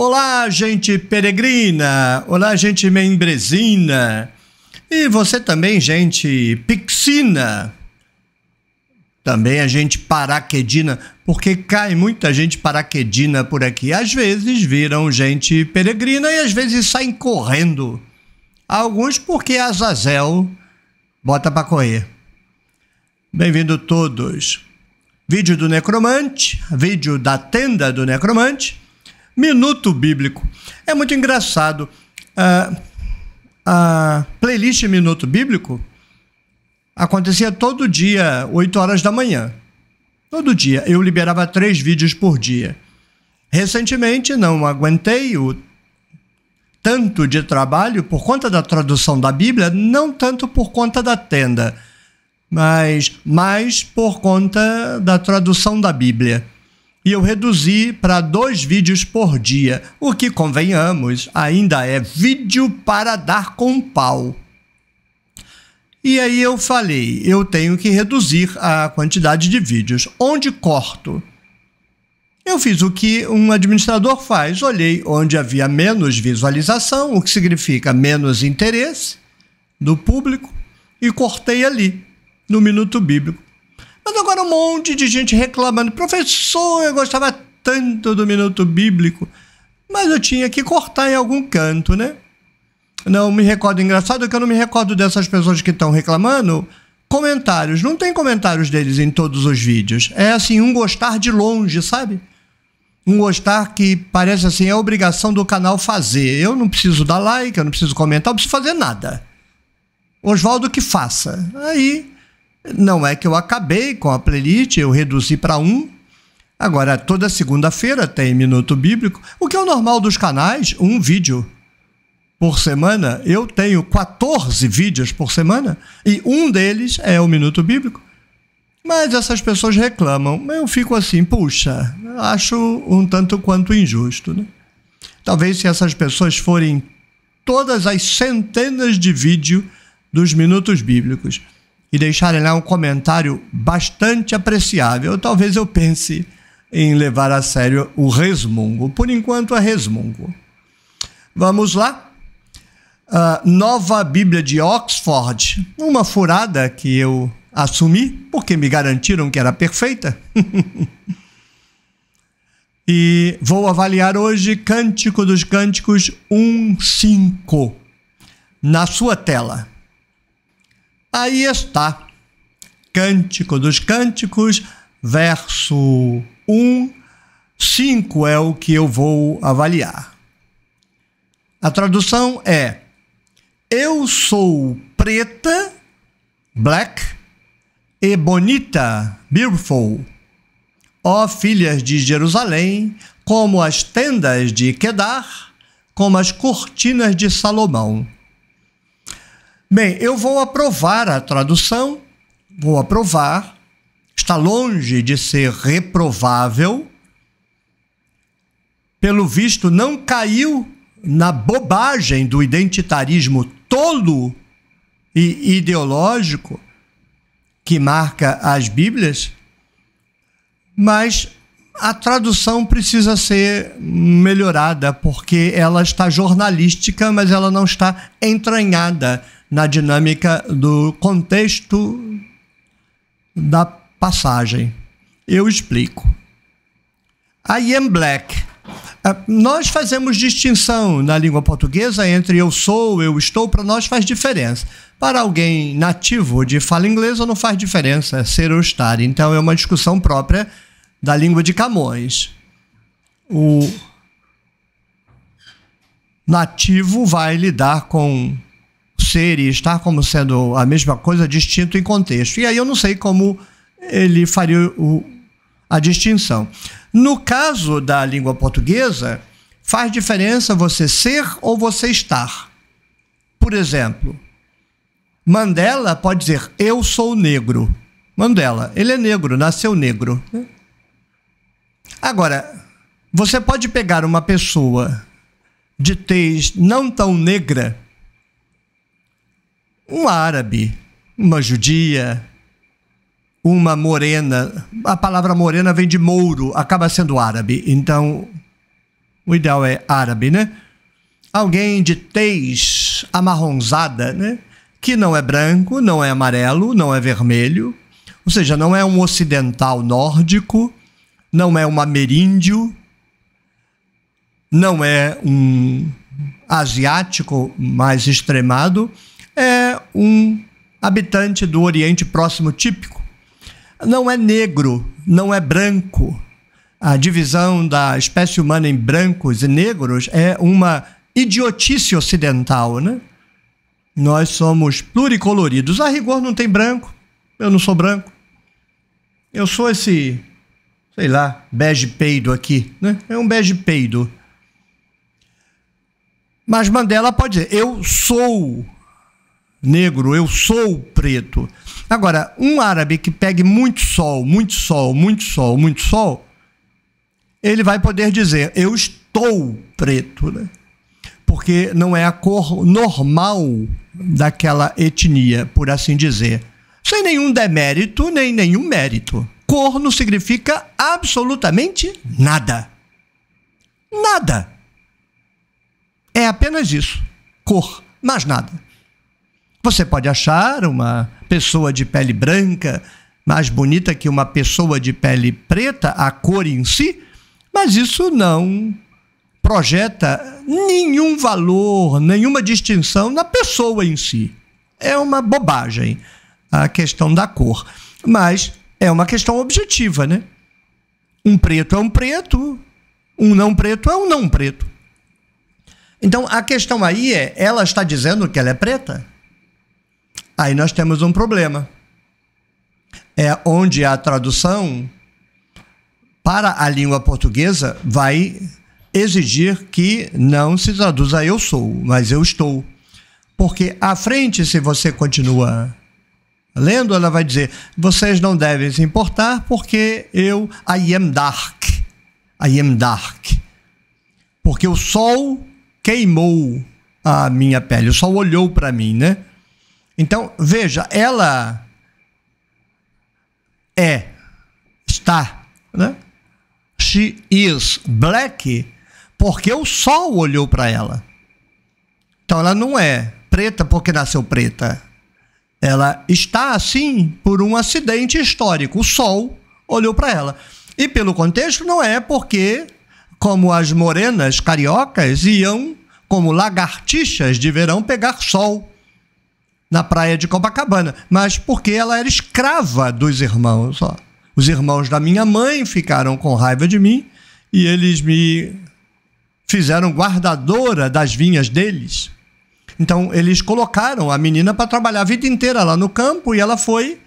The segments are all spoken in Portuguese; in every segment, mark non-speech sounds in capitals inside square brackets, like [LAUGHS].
Olá, gente peregrina! Olá, gente membresina! E você também, gente pixina! Também a gente paraquedina, porque cai muita gente paraquedina por aqui. Às vezes viram gente peregrina e às vezes saem correndo. Alguns porque Azazel bota para correr. Bem-vindo todos. Vídeo do necromante, vídeo da tenda do necromante Minuto Bíblico. É muito engraçado. Ah, a playlist Minuto Bíblico acontecia todo dia, 8 horas da manhã. Todo dia. Eu liberava três vídeos por dia. Recentemente, não aguentei o tanto de trabalho por conta da tradução da Bíblia, não tanto por conta da tenda, mas mais por conta da tradução da Bíblia e eu reduzi para dois vídeos por dia, o que, convenhamos, ainda é vídeo para dar com pau. E aí eu falei, eu tenho que reduzir a quantidade de vídeos. Onde corto? Eu fiz o que um administrador faz, olhei onde havia menos visualização, o que significa menos interesse do público, e cortei ali, no minuto bíblico um monte de gente reclamando. Professor, eu gostava tanto do minuto bíblico, mas eu tinha que cortar em algum canto, né? Não me recordo, engraçado que eu não me recordo dessas pessoas que estão reclamando. Comentários, não tem comentários deles em todos os vídeos. É assim, um gostar de longe, sabe? Um gostar que parece assim, é obrigação do canal fazer. Eu não preciso dar like, eu não preciso comentar, eu preciso fazer nada. Oswaldo que faça. Aí não é que eu acabei com a playlist, eu reduzi para um. Agora, toda segunda-feira tem Minuto Bíblico, o que é o normal dos canais, um vídeo por semana. Eu tenho 14 vídeos por semana e um deles é o Minuto Bíblico. Mas essas pessoas reclamam. Eu fico assim, puxa, acho um tanto quanto injusto. Né? Talvez se essas pessoas forem todas as centenas de vídeos dos minutos bíblicos e deixarem lá um comentário bastante apreciável. Talvez eu pense em levar a sério o resmungo. Por enquanto, é resmungo. Vamos lá. Uh, nova Bíblia de Oxford, uma furada que eu assumi, porque me garantiram que era perfeita. [LAUGHS] e vou avaliar hoje Cântico dos Cânticos 1.5 na sua tela. Aí está. Cântico dos Cânticos, verso 1, 5 é o que eu vou avaliar. A tradução é: Eu sou preta, black, e bonita, beautiful. Ó filhas de Jerusalém, como as tendas de Quedar, como as cortinas de Salomão. Bem, eu vou aprovar a tradução, vou aprovar. Está longe de ser reprovável. Pelo visto, não caiu na bobagem do identitarismo tolo e ideológico que marca as Bíblias, mas a tradução precisa ser melhorada, porque ela está jornalística, mas ela não está entranhada na dinâmica do contexto da passagem. Eu explico. A Ian Black. Eh, nós fazemos distinção na língua portuguesa entre eu sou, eu estou, para nós faz diferença. Para alguém nativo de fala inglesa não faz diferença ser ou estar. Então é uma discussão própria da língua de Camões. O nativo vai lidar com ser e estar como sendo a mesma coisa distinto em contexto. E aí eu não sei como ele faria o, a distinção. No caso da língua portuguesa, faz diferença você ser ou você estar. Por exemplo, Mandela pode dizer eu sou negro. Mandela, ele é negro, nasceu negro. Agora, você pode pegar uma pessoa de tez não tão negra um árabe, uma judia, uma morena. A palavra morena vem de mouro, acaba sendo árabe. Então, o ideal é árabe, né? Alguém de tez amarronzada, né? Que não é branco, não é amarelo, não é vermelho. Ou seja, não é um ocidental nórdico, não é um ameríndio, não é um asiático mais extremado. É um habitante do Oriente Próximo típico. Não é negro, não é branco. A divisão da espécie humana em brancos e negros é uma idiotice ocidental, né? Nós somos pluricoloridos. A rigor não tem branco. Eu não sou branco. Eu sou esse, sei lá, bege peido aqui, né? É um bege peido. Mas Mandela pode dizer: eu sou negro, eu sou preto. Agora, um árabe que pegue muito sol, muito sol, muito sol, muito sol, ele vai poder dizer: eu estou preto, né? porque não é a cor normal daquela etnia, por assim dizer. Sem nenhum demérito, nem nenhum mérito. Cor não significa absolutamente nada. Nada. É apenas isso. Cor, mais nada. Você pode achar uma pessoa de pele branca mais bonita que uma pessoa de pele preta, a cor em si, mas isso não projeta nenhum valor, nenhuma distinção na pessoa em si. É uma bobagem a questão da cor, mas é uma questão objetiva, né? Um preto é um preto, um não preto é um não preto. Então a questão aí é: ela está dizendo que ela é preta? Aí nós temos um problema. É onde a tradução para a língua portuguesa vai exigir que não se traduza eu sou, mas eu estou. Porque à frente, se você continua lendo, ela vai dizer: vocês não devem se importar porque eu I am dark. I am dark. Porque o sol queimou a minha pele, o sol olhou para mim, né? Então, veja, ela é, está, né? She is black porque o sol olhou para ela. Então, ela não é preta porque nasceu preta. Ela está assim por um acidente histórico. O sol olhou para ela. E pelo contexto, não é porque, como as morenas cariocas iam, como lagartixas de verão, pegar sol na praia de Copacabana, mas porque ela era escrava dos irmãos. Ó. Os irmãos da minha mãe ficaram com raiva de mim e eles me fizeram guardadora das vinhas deles. Então, eles colocaram a menina para trabalhar a vida inteira lá no campo e ela foi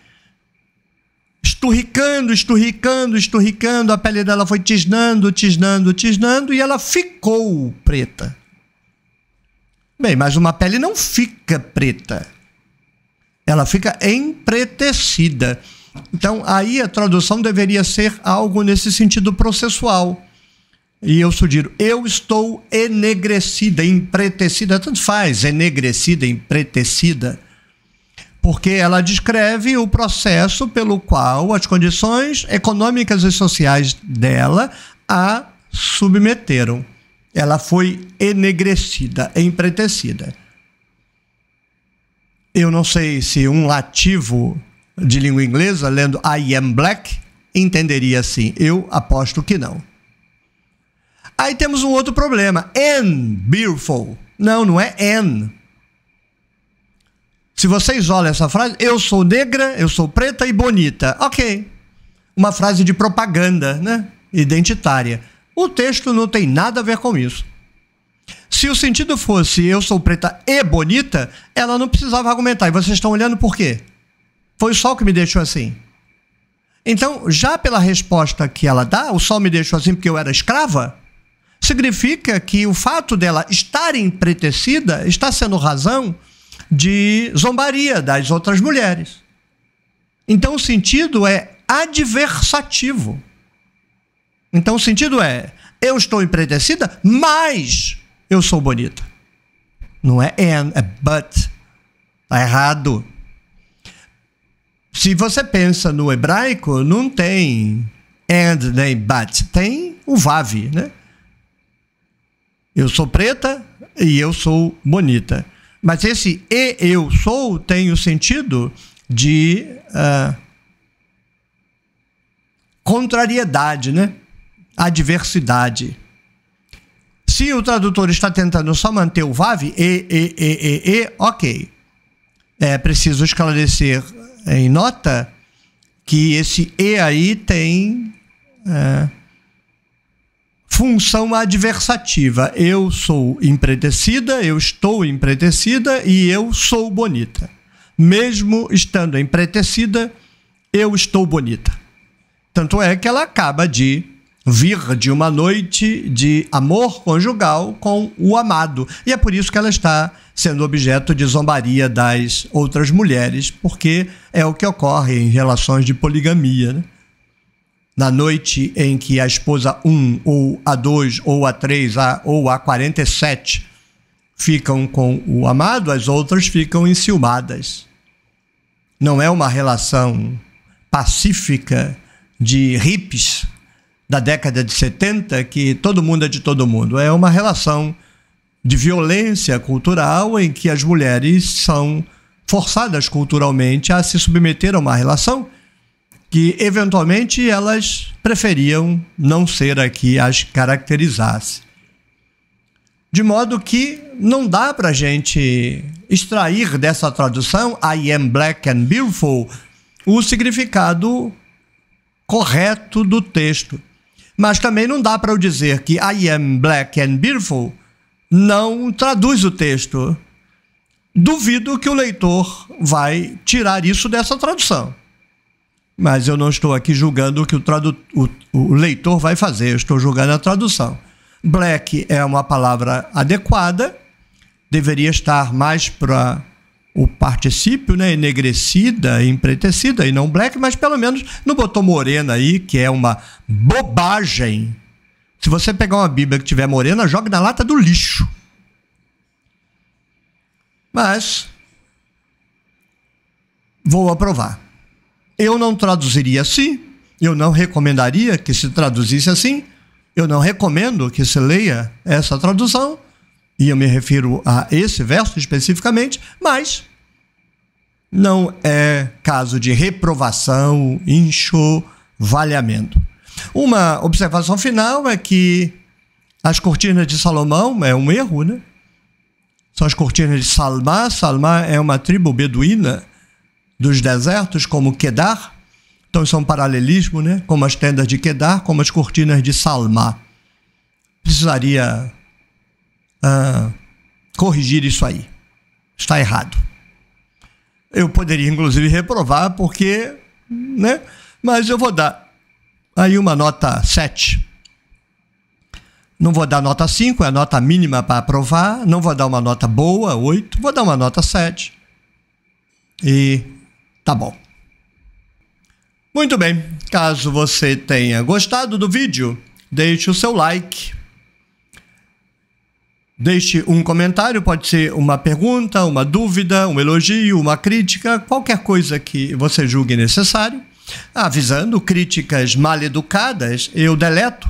esturricando, esturricando, esturricando, a pele dela foi tisnando, tisnando, tisnando e ela ficou preta. Bem, mas uma pele não fica preta. Ela fica empretecida. Então, aí a tradução deveria ser algo nesse sentido processual. E eu sugiro, eu estou enegrecida, empretecida, tanto faz, enegrecida, empretecida, porque ela descreve o processo pelo qual as condições econômicas e sociais dela a submeteram. Ela foi enegrecida, empretecida eu não sei se um lativo de língua inglesa, lendo I am black, entenderia assim. Eu aposto que não. Aí temos um outro problema. And beautiful. Não, não é and. Se vocês olham essa frase, eu sou negra, eu sou preta e bonita. Ok. Uma frase de propaganda, né? Identitária. O texto não tem nada a ver com isso. Se o sentido fosse eu sou preta e bonita, ela não precisava argumentar. E vocês estão olhando por quê? Foi o sol que me deixou assim. Então, já pela resposta que ela dá, o sol me deixou assim porque eu era escrava, significa que o fato dela estar empretecida está sendo razão de zombaria das outras mulheres. Então, o sentido é adversativo. Então, o sentido é: eu estou empretecida, mas eu sou bonita. Não é and, é but. Está errado. Se você pensa no hebraico, não tem and nem but, tem o vav, né? Eu sou preta e eu sou bonita. Mas esse e eu sou tem o sentido de uh, contrariedade, né? Adversidade. Se o tradutor está tentando só manter o VAV, e, e, e, e, e ok. É preciso esclarecer em nota que esse e aí tem é, função adversativa. Eu sou empretecida, eu estou empretecida e eu sou bonita. Mesmo estando empretecida, eu estou bonita. Tanto é que ela acaba de vir de uma noite de amor conjugal com o amado. E é por isso que ela está sendo objeto de zombaria das outras mulheres, porque é o que ocorre em relações de poligamia. Né? Na noite em que a esposa 1, ou a 2, ou a 3, a, ou a 47 ficam com o amado, as outras ficam enciumadas. Não é uma relação pacífica de hippies da década de 70, que todo mundo é de todo mundo. É uma relação de violência cultural em que as mulheres são forçadas culturalmente a se submeter a uma relação que eventualmente elas preferiam não ser a que as caracterizasse. De modo que não dá para a gente extrair dessa tradução I am black and beautiful o significado correto do texto. Mas também não dá para eu dizer que I am black and beautiful não traduz o texto. Duvido que o leitor vai tirar isso dessa tradução. Mas eu não estou aqui julgando o que o, o, o leitor vai fazer, eu estou julgando a tradução. Black é uma palavra adequada, deveria estar mais para o particípio, né, enegrecida, empretecida e não black, mas pelo menos não botou morena aí, que é uma bobagem. Se você pegar uma Bíblia que tiver morena, joga na lata do lixo. Mas vou aprovar. Eu não traduziria assim, eu não recomendaria que se traduzisse assim, eu não recomendo que se leia essa tradução e eu me refiro a esse verso especificamente, mas não é caso de reprovação, enxovalhamento. Uma observação final é que as cortinas de Salomão é um erro, né? São as cortinas de Salmá. Salmá é uma tribo beduína dos desertos, como Kedar. Então, são é um paralelismo, né? Como as tendas de Kedar, como as cortinas de Salmá. Precisaria uh, corrigir isso aí. Está errado. Eu poderia, inclusive, reprovar, porque. Né? Mas eu vou dar aí uma nota 7. Não vou dar nota 5, é a nota mínima para aprovar. Não vou dar uma nota boa, 8. Vou dar uma nota 7. E tá bom. Muito bem, caso você tenha gostado do vídeo, deixe o seu like, Deixe um comentário, pode ser uma pergunta, uma dúvida, um elogio, uma crítica, qualquer coisa que você julgue necessário. Avisando críticas mal educadas, eu deleto.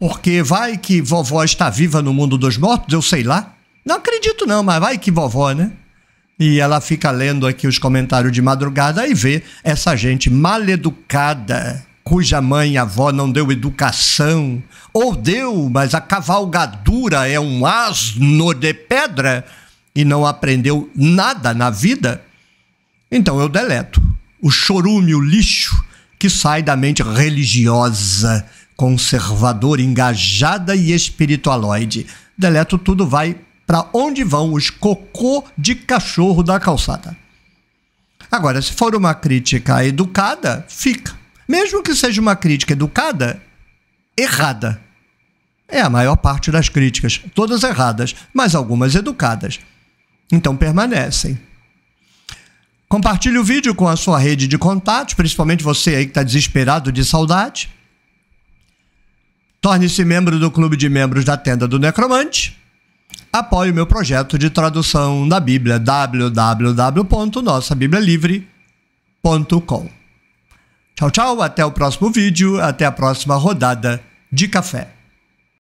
Porque vai que vovó está viva no mundo dos mortos, eu sei lá. Não acredito não, mas vai que vovó, né? E ela fica lendo aqui os comentários de madrugada e vê essa gente mal educada cuja mãe e avó não deu educação, ou deu, mas a cavalgadura é um asno de pedra e não aprendeu nada na vida, então eu deleto o chorume, o lixo que sai da mente religiosa, conservadora, engajada e espiritualoide. Deleto tudo, vai para onde vão os cocô de cachorro da calçada. Agora, se for uma crítica educada, fica mesmo que seja uma crítica educada, errada. É a maior parte das críticas, todas erradas, mas algumas educadas. Então permanecem. Compartilhe o vídeo com a sua rede de contatos, principalmente você aí que está desesperado de saudade. Torne-se membro do clube de membros da Tenda do Necromante. Apoie o meu projeto de tradução da Bíblia www.nossabiblialivre.com. Tchau, tchau, até o próximo vídeo, até a próxima rodada de café.